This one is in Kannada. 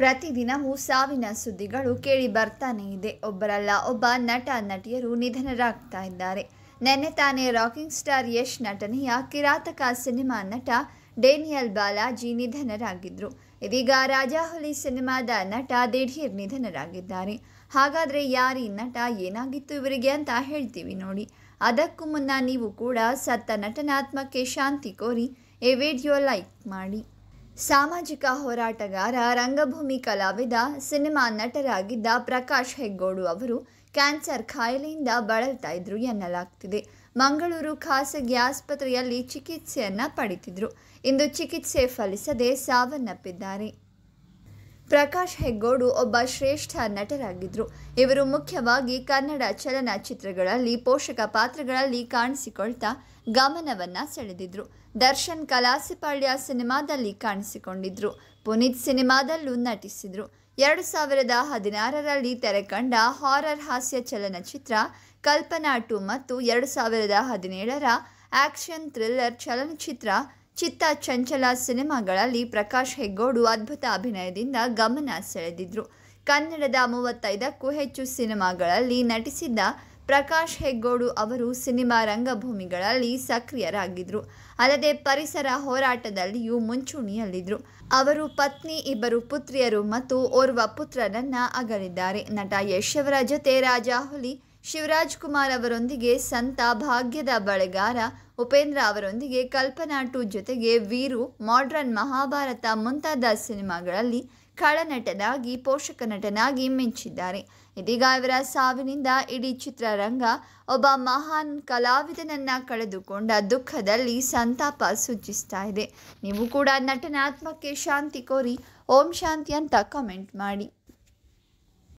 ಪ್ರತಿದಿನವೂ ಸಾವಿನ ಸುದ್ದಿಗಳು ಕೇಳಿ ಬರ್ತಾನೆ ಇದೆ ಒಬ್ಬರಲ್ಲ ಒಬ್ಬ ನಟ ನಟಿಯರು ನಿಧನರಾಗ್ತಾ ಇದ್ದಾರೆ ನೆನ್ನೆ ತಾನೇ ರಾಕಿಂಗ್ ಸ್ಟಾರ್ ಯಶ್ ನಟನೆಯ ಕಿರಾತಕ ಸಿನಿಮಾ ನಟ ಡೇನಿಯಲ್ ಬಾಲಾಜಿ ನಿಧನರಾಗಿದ್ದರು ಇದೀಗ ರಾಜಾಹುಲಿ ಸಿನಿಮಾದ ನಟ ದಿಢೀರ್ ನಿಧನರಾಗಿದ್ದಾರೆ ಹಾಗಾದರೆ ಯಾರೀ ನಟ ಏನಾಗಿತ್ತು ಇವರಿಗೆ ಅಂತ ಹೇಳ್ತೀವಿ ನೋಡಿ ಅದಕ್ಕೂ ಮುನ್ನ ನೀವು ಕೂಡ ಸತ್ತ ನಟನಾತ್ಮಕ್ಕೆ ಶಾಂತಿ ಕೋರಿ ಈ ವಿಡಿಯೋ ಲೈಕ್ ಮಾಡಿ ಸಾಮಾಜಿಕ ಹೋರಾಟಗಾರ ರಂಗಭೂಮಿ ಕಲಾವಿದ ಸಿನಿಮಾ ನಟರಾಗಿದ್ದ ಪ್ರಕಾಶ್ ಹೆಗ್ಗೋಡು ಅವರು ಕ್ಯಾನ್ಸರ್ ಖಾಯಿಲೆಯಿಂದ ಬಳಲ್ತಾ ಇದ್ರು ಎನ್ನಲಾಗ್ತಿದೆ ಮಂಗಳೂರು ಖಾಸಗಿ ಆಸ್ಪತ್ರೆಯಲ್ಲಿ ಚಿಕಿತ್ಸೆಯನ್ನು ಪಡಿತಿದ್ರು ಇಂದು ಚಿಕಿತ್ಸೆ ಫಲಿಸದೆ ಸಾವನ್ನಪ್ಪಿದ್ದಾರೆ ಪ್ರಕಾಶ್ ಹೆಗ್ಗೋಡು ಒಬ್ಬ ಶ್ರೇಷ್ಠ ನಟರಾಗಿದ್ದರು ಇವರು ಮುಖ್ಯವಾಗಿ ಕನ್ನಡ ಚಲನಚಿತ್ರಗಳಲ್ಲಿ ಪೋಷಕ ಪಾತ್ರಗಳಲ್ಲಿ ಕಾಣಿಸಿಕೊಳ್ತಾ ಗಮನವನ್ನು ಸೆಳೆದಿದ್ರು ದರ್ಶನ್ ಕಲಾಸಿಪಾಳ್ಯ ಸಿನಿಮಾದಲ್ಲಿ ಕಾಣಿಸಿಕೊಂಡಿದ್ರು ಪುನೀತ್ ಸಿನಿಮಾದಲ್ಲೂ ನಟಿಸಿದ್ರು ಎರಡು ಸಾವಿರದ ಹದಿನಾರರಲ್ಲಿ ತೆರೆಕಂಡ ಹಾರರ್ ಹಾಸ್ಯ ಚಲನಚಿತ್ರ ಕಲ್ಪನಾ ಟು ಮತ್ತು ಎರಡು ಸಾವಿರದ ಹದಿನೇಳರ ಆಕ್ಷನ್ ಥ್ರಿಲ್ಲರ್ ಚಲನಚಿತ್ರ ಚಿತ್ತ ಚಂಚಲ ಸಿನಿಮಾಗಳಲ್ಲಿ ಪ್ರಕಾಶ್ ಹೆಗ್ಗೋಡು ಅದ್ಭುತ ಅಭಿನಯದಿಂದ ಗಮನ ಸೆಳೆದಿದ್ರು ಕನ್ನಡದ ಮೂವತ್ತೈದಕ್ಕೂ ಹೆಚ್ಚು ಸಿನಿಮಾಗಳಲ್ಲಿ ನಟಿಸಿದ್ದ ಪ್ರಕಾಶ್ ಹೆಗ್ಗೋಡು ಅವರು ಸಿನಿಮಾ ರಂಗಭೂಮಿಗಳಲ್ಲಿ ಸಕ್ರಿಯರಾಗಿದ್ದರು ಅಲ್ಲದೆ ಪರಿಸರ ಹೋರಾಟದಲ್ಲಿಯೂ ಮುಂಚೂಣಿಯಲ್ಲಿದ್ದರು ಅವರು ಪತ್ನಿ ಇಬ್ಬರು ಪುತ್ರಿಯರು ಮತ್ತು ಓರ್ವ ಪುತ್ರನನ್ನ ಅಗಲಿದ್ದಾರೆ ನಟ ಯಶ್ ಅವರ ಜೊತೆ ರಾಜಾ ಶಿವರಾಜ್ ಕುಮಾರ್ ಅವರೊಂದಿಗೆ ಸಂತ ಭಾಗ್ಯದ ಬಳೆಗಾರ ಉಪೇಂದ್ರ ಅವರೊಂದಿಗೆ ಕಲ್ಪನಾ ಟು ಜೊತೆಗೆ ವೀರು ಮಾಡ್ರನ್ ಮಹಾಭಾರತ ಮುಂತಾದ ಸಿನಿಮಾಗಳಲ್ಲಿ ಖಳನಟನಾಗಿ ಪೋಷಕ ನಟನಾಗಿ ಮಿಂಚಿದ್ದಾರೆ ಇದೀಗ ಇವರ ಸಾವಿನಿಂದ ಇಡೀ ಚಿತ್ರರಂಗ ಒಬ್ಬ ಮಹಾನ್ ಕಲಾವಿದನನ್ನ ಕಳೆದುಕೊಂಡ ದುಃಖದಲ್ಲಿ ಸಂತಾಪ ಸೂಚಿಸ್ತಾ ಇದೆ ನೀವು ಕೂಡ ನಟನಾತ್ಮಕ್ಕೆ ಶಾಂತಿ ಕೋರಿ ಓಂ ಶಾಂತಿ ಅಂತ ಕಮೆಂಟ್ ಮಾಡಿ